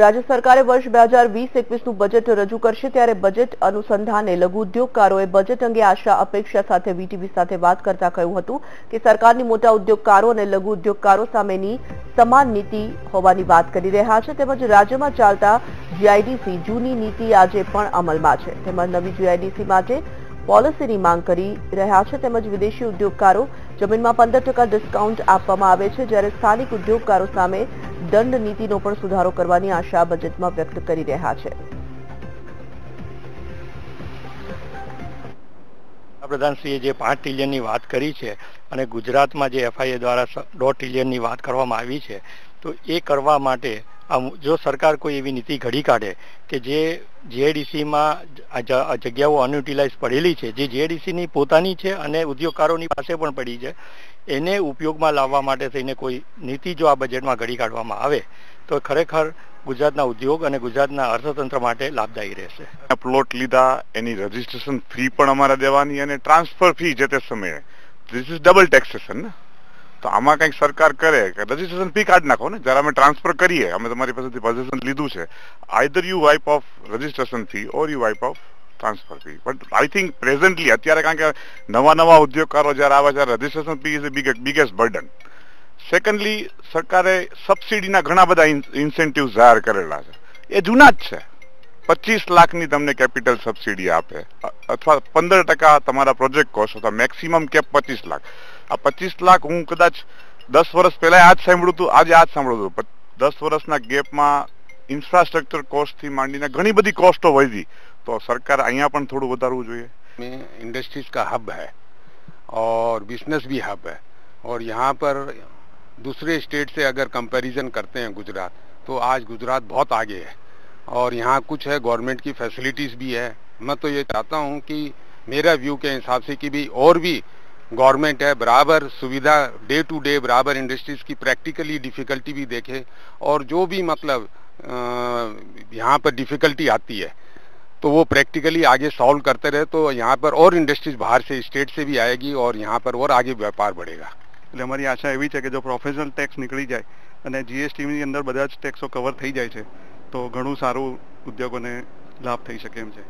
રાજ્ય સરકારે વર્ષ બે હજાર વીસ એકવીસનું બજેટ રજૂ કરશે ત્યારે બજેટ અનુસંધાને લઘુ ઉદ્યોગકારોએ બજેટ અંગે આશા અપેક્ષા સાથે વીટીવી સાથે વાત કરતા કહ્યું હતું કે સરકારની મોટા ઉદ્યોગકારો અને લઘુ ઉદ્યોગકારો સામેની સમાન નીતિ હોવાની વાત કરી રહ્યા છે તેમજ રાજ્યમાં ચાલતા જીઆઈડીસી જૂની નીતિ આજે પણ અમલમાં છે તેમજ નવી જીઆઈડીસી માટે પોલિસીની માંગ કરી રહ્યા છે તેમજ વિદેશી ઉદ્યોગકારો જમીનમાં પંદર ડિસ્કાઉન્ટ આપવામાં આવે છે જ્યારે સ્થાનિક ઉદ્યોગકારો સામે દંડ નીતિનો પણ સુધારો કરવાની આશા બજેટમાં વ્યક્ત કરી રહ્યા છે પ્રધાનશ્રીએ જે પાંચ ટ્રિલિયનની વાત કરી છે અને ગુજરાતમાં જે એફઆઈએ દ્વારા દોઢ ટ્રિલિયનની વાત કરવામાં આવી છે તો એ કરવા માટે જો સરકાર કોઈ એવી નીતિ ઘડી કાઢે કે જે જીઆઈડીસીમાં આ જગ્યાઓ અનયુટિલાઇઝ પડેલી છે જે જેડીસીની પોતાની છે અને ઉદ્યોગકારોની પાસે પણ પડી છે એને ઉપયોગમાં લાવવા માટે થઈને કોઈ નીતિ જો આ બજેટમાં ઘડી કાઢવામાં આવે તો ખરેખર ગુજરાતના ઉદ્યોગ અને ગુજરાતના અર્થતંત્ર માટે લાભદાયી રહેશે પ્લોટ લીધા એની રજીસ્ટ્રેશન ફી પણ અમારે દેવાની અને ટ્રાન્સફર ફી જે તે સમયે ધીસ ઇઝ ડબલ ટેક્સેશન ને તો આમાં કંઈક સરકાર કરે કે રજીસ્ટ્રેશન ફી કાઢ નાખો ને જ્યારે અમે ટ્રાન્સફર કરીએ અમે તમારી પાસેથી પોઝિશન લીધું છે either you wipe off registration fee or you wipe off transfer fee but I think presently અત્યારે કારણ કે નવા નવા ઉદ્યોગકારો જ્યારે આવે છે registration fee is big biggest burden secondly સરકારે સબસિડીના ઘણા બધા ઇન્સેન્ટિવ જાહેર કરેલા છે એ જૂના જ છે પચીસ લાખની તમને કેપિટલ સબસિડી આપે અથવા પંદર ટકા તમારા પ્રોજેક્ટ કોસ્ટ અથવા મેક્સિમમ કેપ પચીસ લાખ આ પચીસ લાખ હું કદાચ દસ વર્ષ પહેલાં આજ સાંભળું હતું આજે આજ સાંભળું હતું દસ વર્ષના ગેપમાં ઇન્ફ્રાસ્ટ્રક્ચર કોસ્ટથી માંડીને ઘણી બધી કોસ્ટો વધી તો સરકાર અહીંયા પણ થોડું વધારવું જોઈએ ઇન્ડસ્ટ્રીઝ का हब है और बिजनेस भी हब है और यहाँ पर दूसरे स्टेट से अगर कंपैरिजन करते हैं गुजरात तो आज गुजरात बहुत आगे है और यहाँ कुछ है गवर्नमेंट की फैसिलिटीज़ भी है मैं तो ये चाहता हूँ कि मेरा व्यू के हिसाब से कि भी और भी गवर्नमेंट है बराबर सुविधा डे टू डे बराबर इंडस्ट्रीज़ की प्रैक्टिकली डिफ़िकल्टी भी देखे और जो भी मतलब यहाँ पर डिफ़िकल्टी आती है तो वो प्रैक्टिकली आगे सॉल्व करते रहे तो यहाँ पर और इंडस्ट्रीज बाहर से स्टेट से भी आएगी और यहाँ पर और आगे व्यापार बढ़ेगा એટલે અમારી આશા એવી છે કે જો પ્રોફેશનલ ટેક્સ નીકળી જાય અને જીએસટીની અંદર બધા જ ટેક્સો કવર થઈ જાય છે તો ઘણું સારું ઉદ્યોગોને લાભ થઈ શકે એમ છે